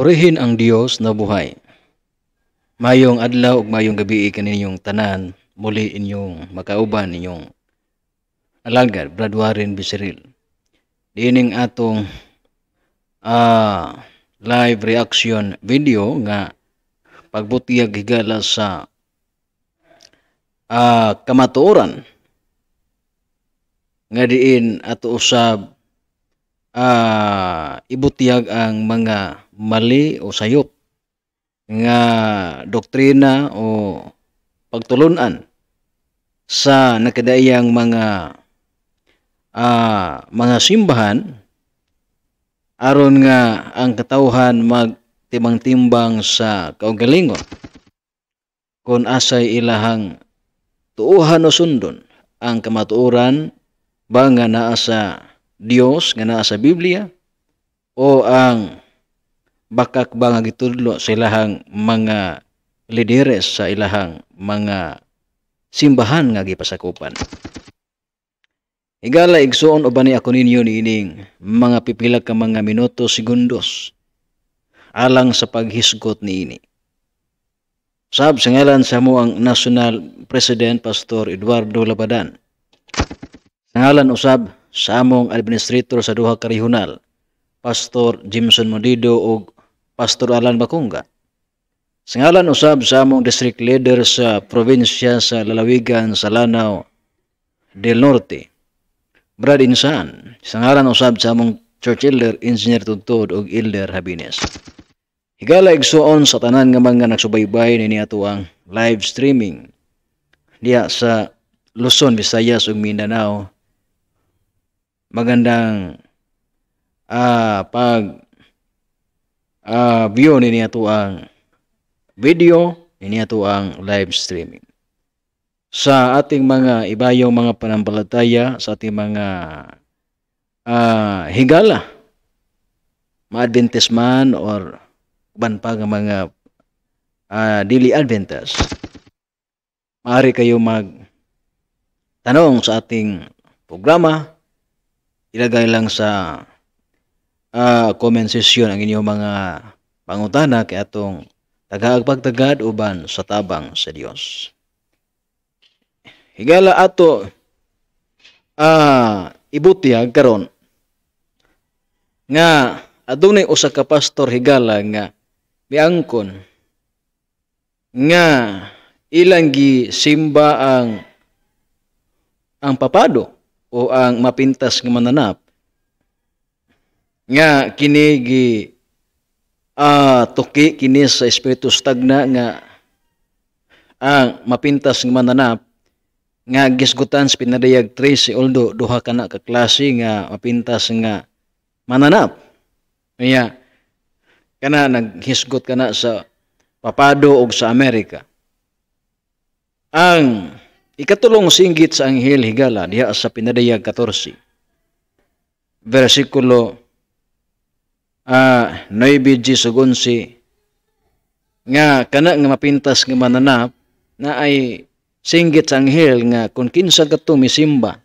Purihin ang Diyos na buhay. Mayong adlaw ug mayong gabi kaninyong tanan, muli inyong makauban inyong alagad Bradwarin Bisiril. Diining atong uh, live reaction video nga pagbutiyag higala sa uh, kamatuoran nga diin ato usab uh, ah, ibutiyag ang mga mali o sayop nga doktrina o pagtulunan sa nakadaiyang mga uh, mga simbahan aron nga ang katawhan magtimbang-timbang sa kaugalingon kon asay ilahang tuuhan o sundon ang kamatuoran ba nga naa sa Dios nga naa sa Biblia o ang bakakba nga gitudlo sa ilahang mga lideres sa ilahang mga simbahan nga gipasakupan. Igala igsuon uban ni ako ninyo niining mga pipila ka mga minuto segundos alang sa paghisgot niini. Sab sa ngalan sa mo ang National President Pastor Eduardo Labadan. Sa usab sa among administrator sa duha ka regional Pastor Jimson Modido og Pastor Alan Bakunga. Singalan usab sa among district leader sa probinsya sa Lalawigan sa Lanao del Norte. Brad Insan, singalan usab sa among church elder, engineer Tuntod ug elder Habines. Higala igsuon sa tanan nga mga nagsubaybay ni ato ang live streaming diya sa Luzon, Visayas ug Mindanao. Magandang uh, pag uh, view nini ato ang video nini ato ang live streaming sa ating mga ibayong mga panambalataya sa ating mga uh, higala ma-adventist man or ban pa nga mga uh, daily adventist maaari kayo mag tanong sa ating programa ilagay lang sa uh, comment session ang inyong mga pangutana kay atong tagaagpagtagad uban sa tabang sa Dios. Higala ato ah uh, ibutiag karon nga adunay usa ka pastor higala nga miangkon nga ilang gi simba ang ang papado o ang mapintas nga mananap nga kinigi gi uh, tuki kini sa espiritu stagna nga ang uh, mapintas nga mananap nga gisgutan sa pinadayag 13 although duha ka na ka klase nga mapintas nga mananap kaya kana naghisgot kana sa papado og sa Amerika ang ikatulong singgit sa anghel higala diha sa pinadayag 14 versikulo uh, ah, noibidji sugunsi nga kana nga mapintas nga mananap na ay singgit sa anghel nga kung kinsa kadto misimba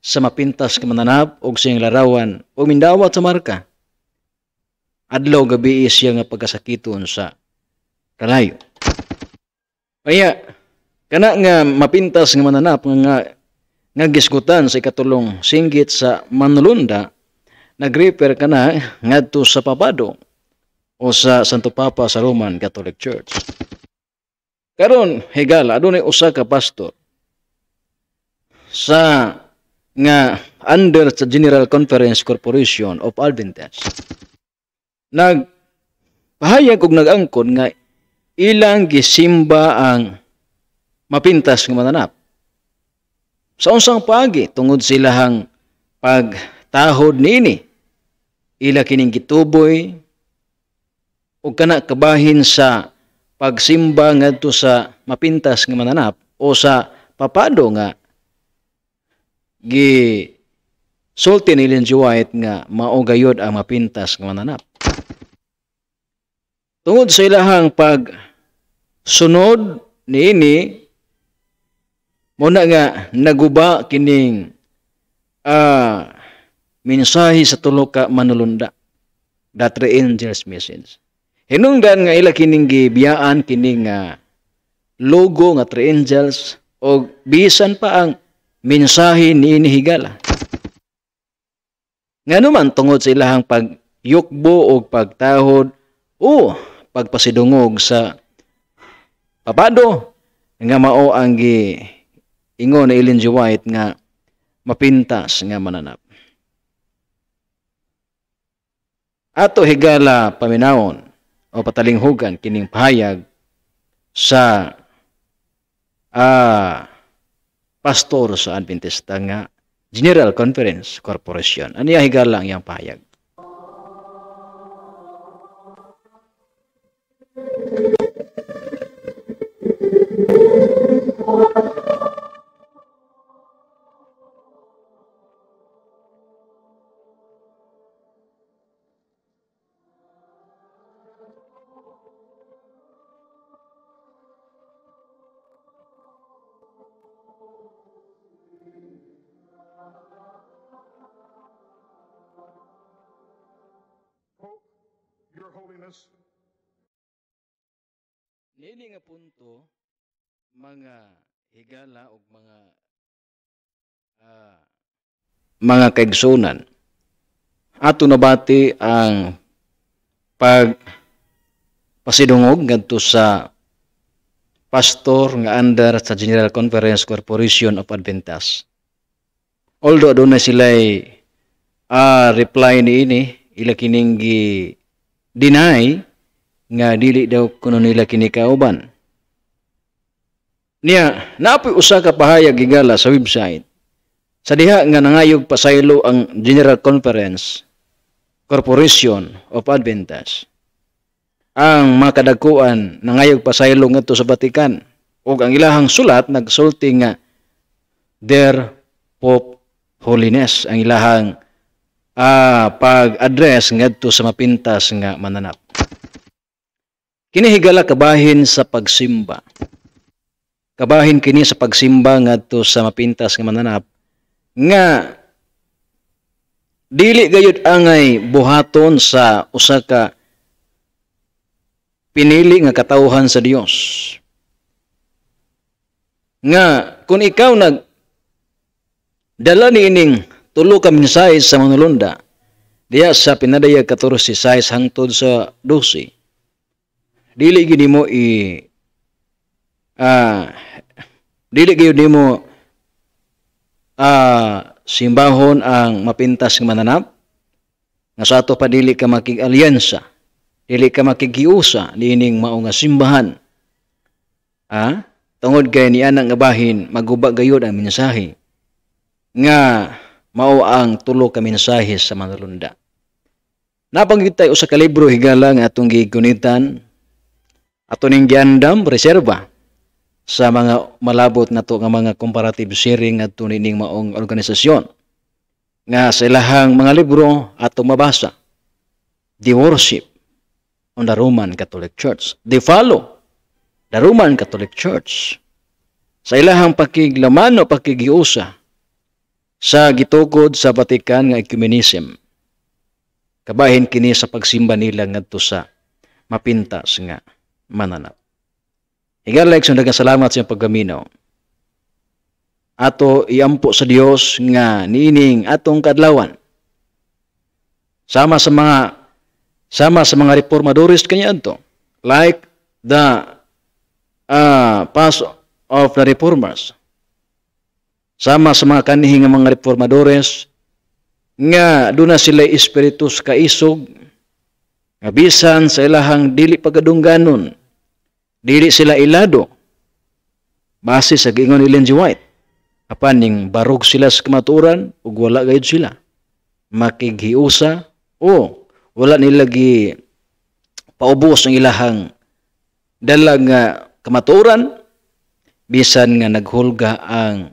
sa mapintas nga mananap og siyang larawan o mindawat sa marka adlaw gabi siya nga pagkasakiton sa kalayo kaya kana nga mapintas nga mananap nga nga, gisgutan sa ikatulong singgit sa manlunda nag-refer ka na ngadto sa papado o sa Santo Papa sa Roman Catholic Church. Karon higala adunay usa ka pastor sa nga under sa General Conference Corporation of Adventists. Nag pahayag og nagangkon nga ilang gisimba ang mapintas nga mananap. Sa unsang pagi tungod sila hang pag Tahod nini ila kining gituboy o kana kabahin sa pagsimba ngadto sa mapintas nga mananap o sa papado nga gi sulti ni Ellen White nga mao gayod ang mapintas nga mananap. Tungod sa ilahang pag sunod nini mo nga naguba kining uh, mensahe sa tulo ka manulunda. The three angels message. Hinungdan nga ila kining gibiyaan kining ah, logo nga three angels o bisan pa ang minsahi ni inihigala. Nga naman tungod sa ilahang pagyukbo o pagtahod o pagpasidungog sa papado nga mao ang ingon ni Ellen G. White nga mapintas nga mananap. ato higala paminawon o patalinghugan kining pahayag sa uh, pastor sa Adventista nga General Conference Corporation. Ano yung higala ang iyang pahayag? holiness. Nili nga punto mga higala o mga uh, mga kaigsunan. Ato nabati ang pag pasidungog ngadto sa pastor nga under sa General Conference Corporation of Adventists. Although doon na sila'y uh, reply ni ini, ila kining gi deny nga dili daw kuno nila kinikauban. Niya, naapoy usa ka pahayag gigala sa website. Sa diha nga nangayog pasaylo ang General Conference Corporation of Adventists. Ang mga kadakuan nangayog pasaylo ngadto sa Vatican ug ang ilahang sulat nagsulti nga their Pope Holiness ang ilahang uh, pag-address ngadto sa mapintas nga mananap. Kini higala kabahin sa pagsimba. Kabahin kini sa pagsimba ngadto sa mapintas nga mananap nga dili gayud angay buhaton sa usa ka pinili nga katawhan sa Dios. Nga kung ikaw nag dala ining tulo ka mensahe sa Manulunda diya sa pinadaya 14 size hangtod sa 12 dili gini mo i ah dili gyud nimo ah uh, simbahon ang mapintas nga mananap nga sa ato pa dili ka makig-alyansa dili ka makigiusa niining mao nga simbahan ah? tungod kay ni anang abahin maguba gayud ang mensahe nga mao ang tulo ka mensahe sa manalunda. Napanggit tayo sa kalibro higala nga atong gigunitan ato ning giandam reserba sa mga malabot na to nga mga comparative sharing adto nining maong organisasyon nga sa ilahang mga libro ato mabasa the worship on the Roman Catholic Church The follow the Roman Catholic Church sa ilahang pakiglaman o pakigiusa sa gitukod sa Vatican nga ecumenism. Kabahin kini sa pagsimba nila ngadto sa mapintas nga mananap. Higala sa salamat sa pagkaminaw. Ato iampo sa Dios nga niining atong kadlawan. Sama sa mga sama sa mga reformadorist kanya adto. Like the uh, paso of the reformers sama sa mga nga mga reformadores nga duna sila espiritus kaisog nga bisan sa ilahang dili pagadungganon dili sila ilado base sa gingon ni Ellen G. White apan ning barog sila sa kamaturan ug wala gayud sila makighiusa o wala nila gi paubos ang ilahang dalang nga kamaturan bisan nga naghulga ang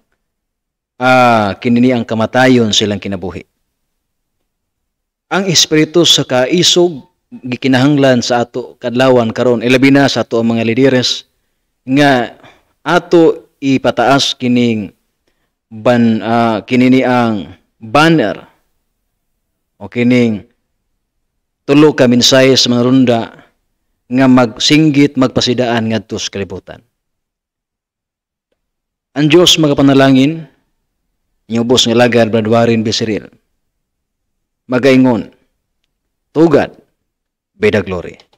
ah, kinini ang kamatayon silang kinabuhi. Ang espiritu sa kaisog gikinahanglan sa ato kadlawan karon ilabi na sa ato ang mga lideres nga ato ipataas kining ban uh, kinini ang banner o kining tulo ka mensahe sa mga runda nga magsinggit magpasidaan ngadto sa kalibutan. Ang Dios magapanalangin Inyubos nga lagar bradwarin bisiril. Magaingon. Tugad. Beda glory.